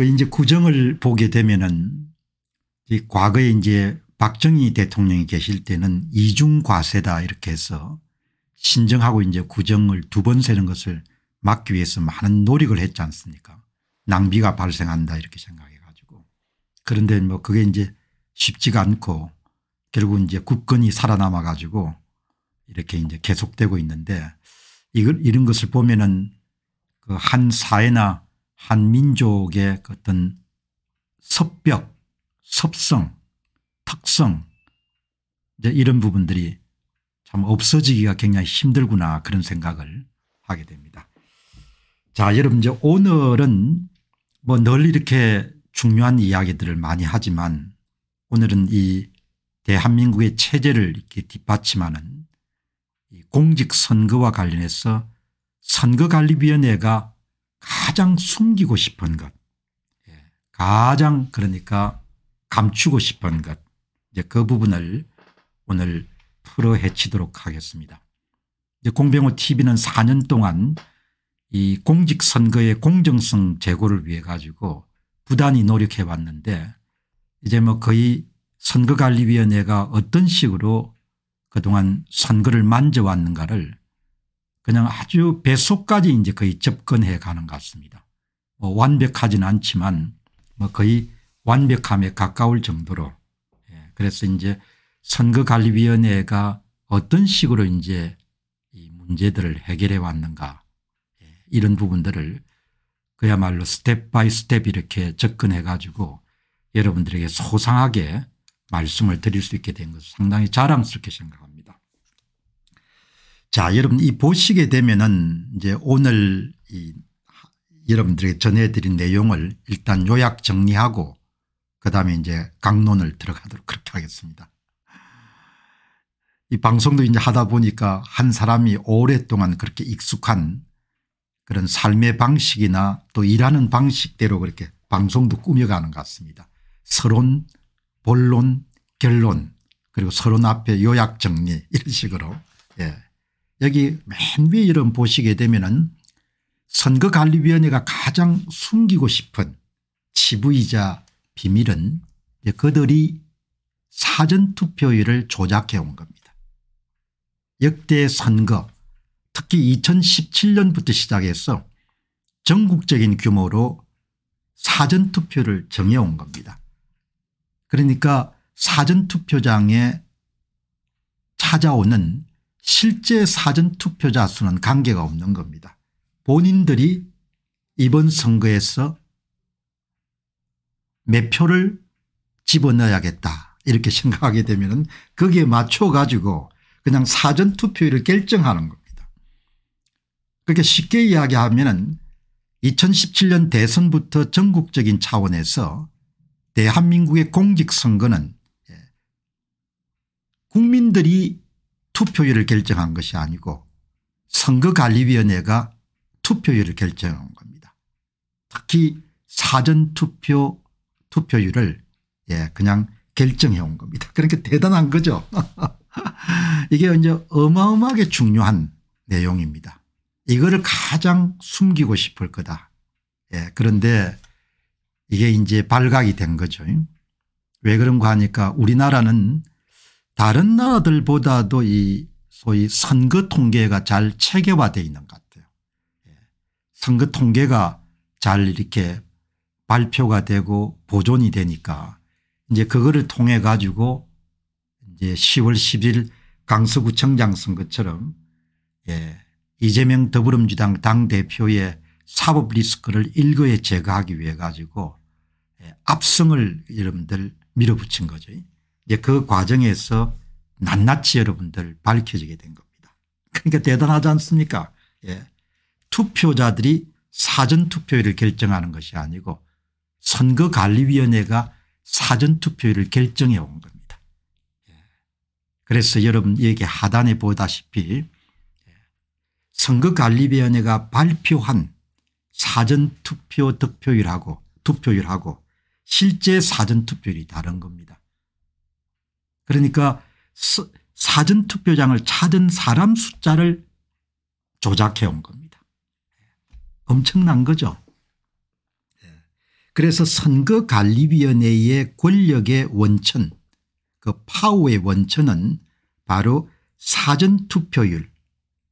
그 이제 구정을 보게 되면은 이 과거에 이제 박정희 대통령이 계실 때는 이중과세다 이렇게 해서 신정하고 이제 구정을 두 번 세는 것을 막기 위해서 많은 노력을 했지 않습니까 낭비가 발생한다 이렇게 생각해 가지고 그런데 뭐 그게 이제 쉽지가 않고 결국 이제 국권이 살아남아 가지고 이렇게 이제 계속되고 있는데 이걸 이런 것을 보면은 그 한 사회나 한민족의 그 어떤 섭벽 섭성 특성 이제 이런 부분들이 참 없어지기가 굉장히 힘들구나 그런 생각을 하게 됩니다. 자 여러분 이제 오늘은 뭐 늘 이렇게 중요한 이야기들을 많이 하지만 오늘은 이 대한민국의 체제를 이렇게 뒷받침하는 이 공직선거와 관련해서 선거관리위원회가 가장 숨기고 싶은 것, 예, 가장 그러니까 감추고 싶은 것, 이제 그 부분을 오늘 풀어 헤치도록 하겠습니다. 이제 공병호 TV는 4년 동안 이 공직선거의 공정성 제고를 위해 가지고 부단히 노력해 왔는데 이제 뭐 거의 선거관리위원회가 어떤 식으로 그동안 선거를 만져왔는가를 그냥 아주 배수까지 이제 거의 접근해 가는 것 같습니다. 뭐 완벽하진 않지만 뭐 거의 완벽함에 가까울 정도로 예. 그래서 이제 선거관리위원회가 어떤 식으로 이제 이 문제들을 해결해 왔는가 예. 이런 부분들을 그야말로 스텝 바이 스텝 이렇게 접근해 가지고 여러분들에게 소상하게 말씀을 드릴 수 있게 된 것을 상당히 자랑스럽게 생각합니다. 자, 여러분 이 보시게 되면은 이제 오늘 이 여러분들에게 전해드린 내용을 일단 요약 정리하고 그다음에 이제 강론을 들어가도록 그렇게 하겠습니다. 이 방송도 이제 하다 보니까 한 사람이 오랫동안 그렇게 익숙한 그런 삶의 방식이나 또 일하는 방식대로 그렇게 방송도 꾸며가는 것 같습니다. 서론, 본론, 결론 그리고 서론 앞에 요약 정리 이런 식으로 예. 여기 맨 위에 이름 보시게 되면은 선거관리위원회가 가장 숨기고 싶은 지부이자 비밀은 그들이 사전투표율을 조작해 온 겁니다. 역대 선거 특히 2017년부터 시작해서 전국적인 규모로 사전투표를 정해온 겁니다. 그러니까 사전투표장에 찾아오는 실제 사전투표자 수는 관계가 없는 겁니다. 본인들이 이번 선거에서 몇 표를 집어넣어야겠다 이렇게 생각하게 되면 거기에 맞춰 가지고 그냥 사전투표율을 결정하는 겁니다. 그렇게 쉽게 이야기하면 2017년 대선부터 전국적인 차원에서 대한민국의 공직선거는 예, 국민들이 투표율을 결정한 것이 아니고 선거관리위원회가 투표율을 결정한 겁니다. 특히 사전투표 투표율을 예, 그냥 결정해 온 겁니다. 그러니까 대단한 거죠. 이게 이제 어마어마하게 중요한 내용입니다. 이거를 가장 숨기고 싶을 거다. 예, 그런데 이게 이제 발각이 된 거죠. 왜 그런가 하니까 우리나라는 다른 나라들보다도 이 소위 선거 통계가 잘 체계화되어 있는 것 같아요. 예. 선거 통계가 잘 이렇게 발표가 되고 보존이 되니까 이제 그거를 통해 가지고 이제 10월 10일 강서구청장 선거처럼 예, 이재명 더불어민주당 당대표의 사법 리스크를 일거에 제거하기 위해 가지고 예, 압승을 여러분들 밀어붙인 거죠. 이제 그 과정에서 낱낱이 여러분들 밝혀지게 된 겁니다. 그러니까 대단하지 않습니까? 예. 투표자들이 사전투표율을 결정하는 것이 아니고 선거관리위원회가 사전투표율을 결정해 온 겁니다. 예. 그래서 여러분 얘기 하단에 보다시피 예. 선거관리위원회가 발표한 사전투표 득표율하고 투표율하고 실제 사전투표율이 다른 겁니다. 그러니까 사전투표장을 찾은 사람 숫자를 조작해 온 겁니다. 예. 엄청난 거죠. 예. 그래서 선거관리위원회의 권력의 원천 그 파워의 원천은 바로 사전투표율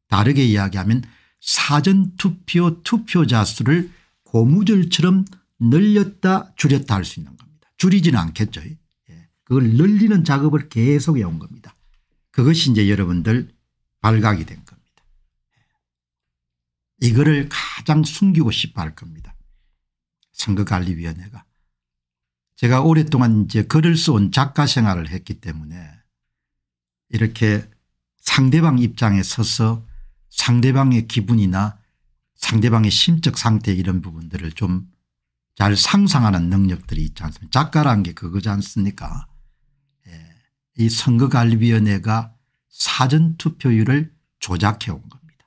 다르게 이야기하면 사전투표 투표자 수를 고무줄처럼 늘렸다 줄였다 할 수 있는 겁니다. 줄이지는 않겠죠. 그걸 늘리는 작업을 계속해 온 겁니다. 그것이 이제 여러분들 발각이 된 겁니다. 이거를 가장 숨기고 싶어 할 겁니다. 선거관리위원회가. 제가 오랫동안 이제 글을 써 작가 생활을 했기 때문에 이렇게 상대방 입장에 서서 상대방의 기분이나 상대방의 심적 상태 이런 부분들을 좀 잘 상상하는 능력들이 있지 않습니까 작가라는 게 그거지 않습니까 이 선거관리위원회가 사전투표율을 조작해 온 겁니다.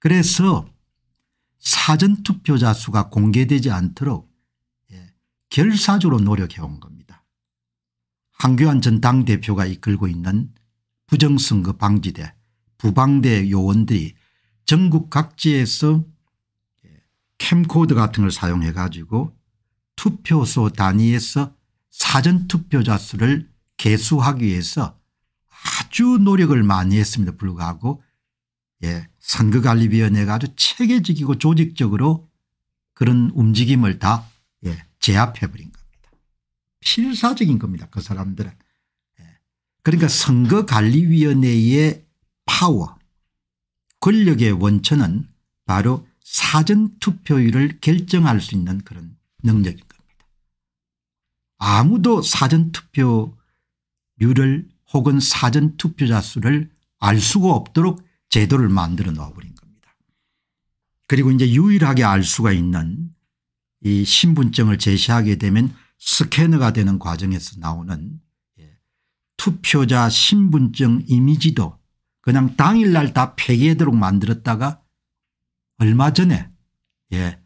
그래서 사전투표자 수가 공개되지 않도록 예, 결사주로 노력해 온 겁니다. 한교안 전 당대표가 이끌고 있는 부정선거 방지대 부방대 요원들이 전국 각지에서 예, 캠코드 같은 걸 사용해 가지고 투표소 단위에서 사전투표자 수를 개수하기 위해서 아주 노력을 많이 했습니다. 불구하고 예, 선거관리위원회가 아주 체계적이고 조직적으로 그런 움직임을 다 예, 제압해버린 겁니다. 필사적인 겁니다. 그 사람들은. 예. 그러니까 선거관리위원회의 파워 권력의 원천은 바로 사전투표율을 결정할 수 있는 그런 능력인 겁니다. 아무도 사전투표 유를 혹은 사전 투표자 수를 알 수가 없도록 제도를 만들어 놓아버린 겁니다. 그리고 이제 유일하게 알 수가 있는 이 신분증을 제시하게 되면 스캐너가 되는 과정에서 나오는 예, 투표자 신분증 이미지도 그냥 당일날 다 폐기하도록 만들었다가 얼마 전에 예,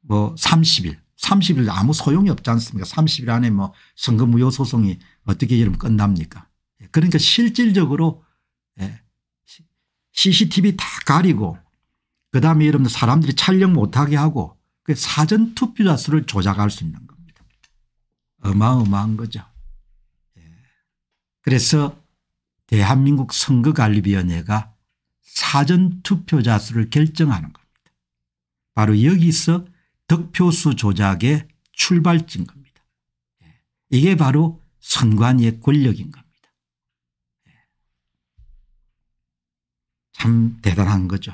뭐 30일 30일 아무 소용이 없지 않습니까 30일 안에 뭐 선거 무효 소송이 어떻게 이러면 끝납니까 예, 그러니까 실질적으로 CCTV 예, 다 가리고 그다음에 여러분 사람들이 촬영 못하게 하고 그 사전 투표자 수를 조작할 수 있는 겁니다. 어마어마한 거죠. 예. 그래서 대한민국 선거관리위원회가 사전 투표자 수를 결정하는 겁니다. 바로 여기서 득표수 조작의 출발증 겁니다. 예. 이게 바로 선관위의 권력인 겁니다. 예. 참 대단한 거죠.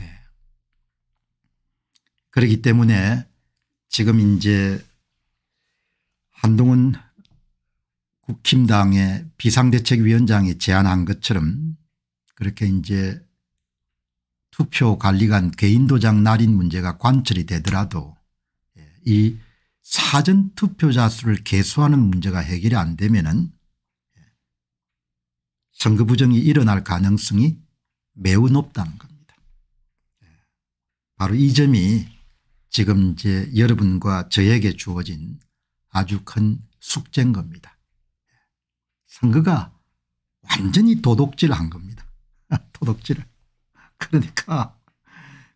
예. 그렇기 때문에 지금 이제 한동훈 국힘당의 비상대책위원장이 제안한 것처럼 그렇게 이제 투표 관리관 개인도장 날인 문제가 관철이 되더라도 예, 이 사전투표자 수를 개수하는 문제가 해결이 안 되면 은 예, 선거 부정이 일어날 가능성이 매우 높다는 겁니다. 예, 바로 이 점이 지금 이제 여러분과 저에게 주어진 아주 큰 숙제인 겁니다. 선거가 완전히 도둑질한 겁니다. 도둑질을. 그러니까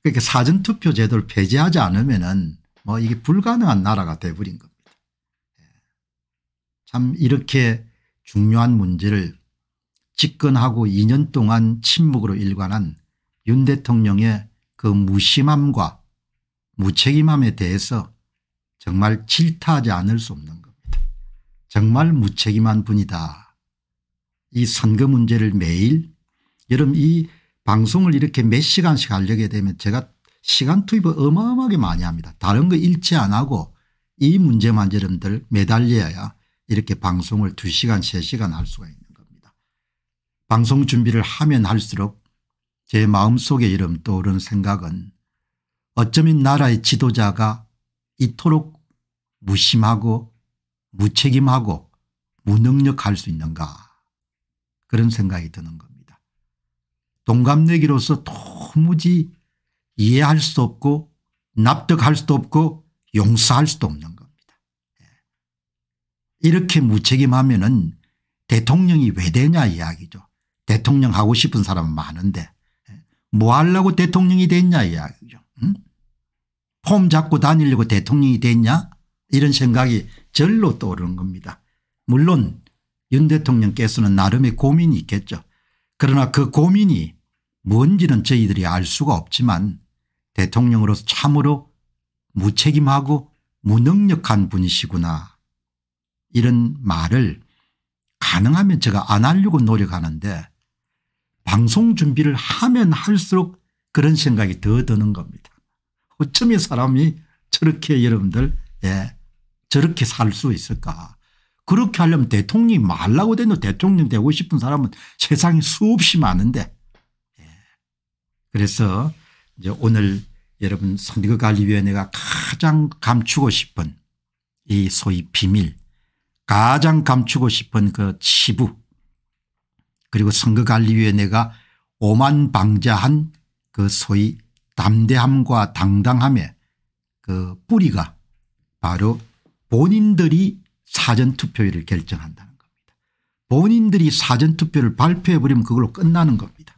그렇게 사전투표 제도를 폐지하지 않으면은 뭐 이게 불가능한 나라가 돼버린 겁니다. 예. 참 이렇게 중요한 문제를 집권하고 2년 동안 침묵으로 일관한 윤 대통령의 그 무심함과 무책임함에 대해서 정말 질타하지 않을 수 없는 겁니다. 정말 무책임한 분이다. 이 선거 문제를 매일 여러분 이 방송을 이렇게 몇 시간씩 하려게 되면 제가 시간 투입을 어마어마하게 많이 합니다. 다른 거 잃지 안 하고 이 문제만 여러분들 매달려야 이렇게 방송을 2시간 3시간 할 수가 있는 겁니다. 방송 준비를 하면 할수록 제 마음속에 이름 떠오르는 생각은 어쩌면 나라의 지도자가 이토록 무심하고 무책임하고 무능력할 수 있는가 그런 생각이 드는 것. 동갑내기로서 도무지 이해할 수도 없고 납득할 수도 없고 용서할 수도 없는 겁니다. 예. 이렇게 무책임하면 은 대통령이 왜 되냐 이야기죠. 대통령 하고 싶은 사람은 많은데 예. 뭐 하려고 대통령이 됐냐 이야기죠. 응? 폼 잡고 다니려고 대통령이 됐냐 이런 생각이 절로 떠오르는 겁니다. 물론 윤 대통령께서는 나름의 고민이 있겠죠. 그러나 그 고민이 뭔지는 저희들이 알 수가 없지만 대통령으로서 참으로 무책임하고 무능력한 분이시구나 이런 말을 가능하면 제가 안 하려고 노력하는데 방송 준비를 하면 할수록 그런 생각이 더 드는 겁니다. 어쩜 이 사람이 저렇게 여러분들 예 저렇게 살 수 있을까 그렇게 하려면 대통령이 말라고 돼도 대통령 되고 싶은 사람은 세상에 수없이 많은데 그래서 이제 오늘 여러분 선거관리위원회가 가장 감추고 싶은 이 소위 비밀 가장 감추고 싶은 그 치부 그리고 선거관리위원회가 오만방자한 그 소위 담대함과 당당함의 그 뿌리가 바로 본인들이 사전투표율을 결정한다는 겁니다. 본인들이 사전투표를 발표해버리면 그걸로 끝나는 겁니다.